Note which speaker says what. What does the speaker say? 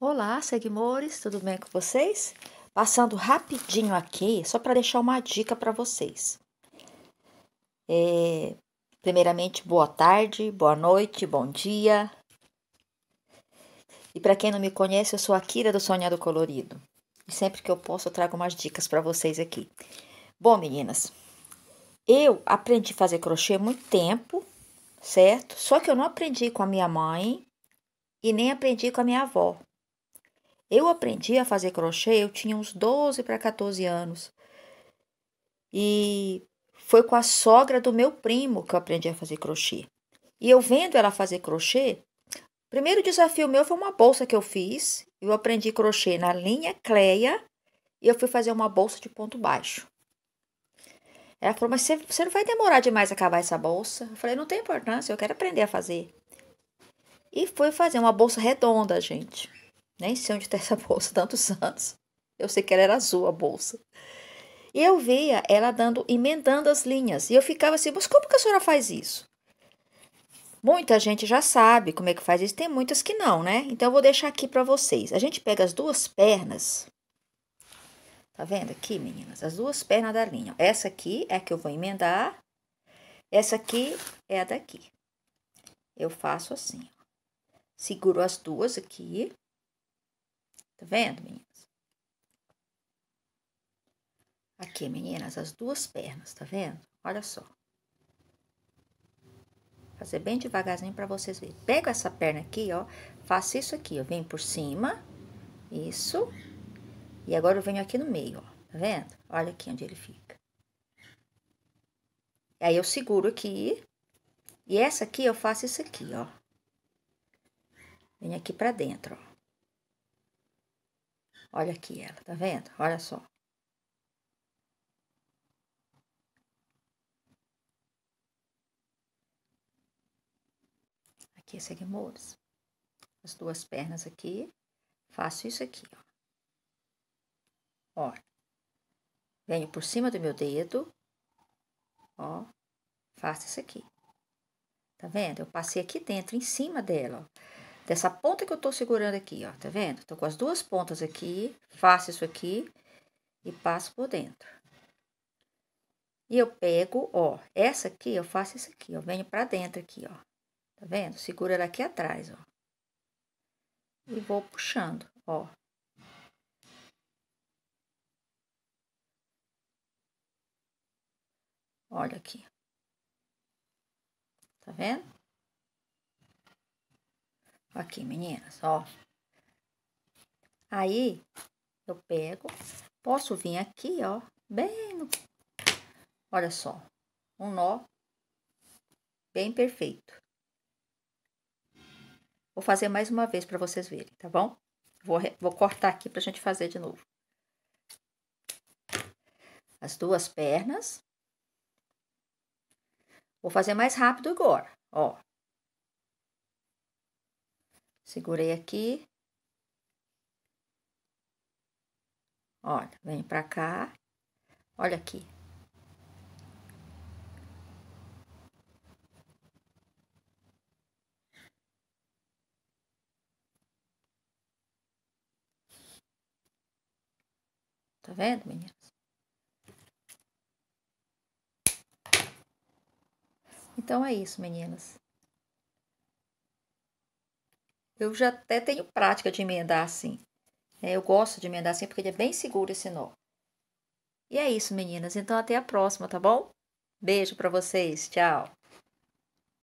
Speaker 1: Olá, seguimores, tudo bem com vocês? Passando rapidinho aqui, só para deixar uma dica para vocês. É, primeiramente, boa tarde, boa noite, bom dia. E para quem não me conhece, eu sou a Kira do Sonhado Colorido. E sempre que eu posso, eu trago umas dicas para vocês aqui. Bom, meninas, eu aprendi a fazer crochê há muito tempo, certo? Só que eu não aprendi com a minha mãe e nem aprendi com a minha avó. Eu aprendi a fazer crochê, eu tinha uns 12 para 14 anos. E foi com a sogra do meu primo que eu aprendi a fazer crochê. E eu vendo ela fazer crochê, primeiro desafio meu foi uma bolsa que eu fiz. Eu aprendi crochê na linha Cleia e eu fui fazer uma bolsa de ponto baixo. Ela falou, mas você, você não vai demorar demais a acabar essa bolsa? Eu falei, não tem importância, eu quero aprender a fazer. E fui fazer uma bolsa redonda, gente. Nem sei onde está essa bolsa, tantos anos. Eu sei que ela era azul, a bolsa. E eu via ela dando, emendando as linhas. E eu ficava assim, mas como que a senhora faz isso? Muita gente já sabe como é que faz isso, tem muitas que não, né? Então, eu vou deixar aqui para vocês. A gente pega as duas pernas. Tá vendo aqui, meninas? As duas pernas da linha. Essa aqui é a que eu vou emendar. Essa aqui é a daqui. Eu faço assim. Ó. Seguro as duas aqui. Tá vendo, meninas? Aqui, meninas, as duas pernas, tá vendo? Olha só. Vou fazer bem devagarzinho para vocês verem. Pego essa perna aqui, ó, faço isso aqui, eu venho por cima, isso. E agora eu venho aqui no meio, ó, tá vendo? Olha aqui onde ele fica. Aí eu seguro aqui, e essa aqui eu faço isso aqui, ó. Venho aqui pra dentro, ó. Olha aqui ela, tá vendo? Olha só. Aqui, é seguimos. As duas pernas aqui. Faço isso aqui, ó. Ó. Venho por cima do meu dedo. Ó. Faço isso aqui. Tá vendo? Eu passei aqui dentro, em cima dela, ó dessa ponta que eu tô segurando aqui, ó, tá vendo? Tô com as duas pontas aqui, faço isso aqui e passo por dentro. E eu pego, ó, essa aqui, eu faço isso aqui, ó, venho pra dentro aqui, ó, tá vendo? Seguro ela aqui atrás, ó. E vou puxando, ó. Olha aqui. Tá vendo? Aqui, meninas, ó. Aí, eu pego, posso vir aqui, ó, bem no... Olha só, um nó bem perfeito. Vou fazer mais uma vez para vocês verem, tá bom? Vou, vou cortar aqui pra gente fazer de novo. As duas pernas. Vou fazer mais rápido agora, ó. Segurei aqui. Olha, vem pra cá. Olha aqui. Tá vendo, meninas? Então é isso, meninas. Eu já até tenho prática de emendar assim. É, eu gosto de emendar assim porque ele é bem seguro esse nó. E é isso, meninas. Então até a próxima, tá bom? Beijo para vocês. Tchau.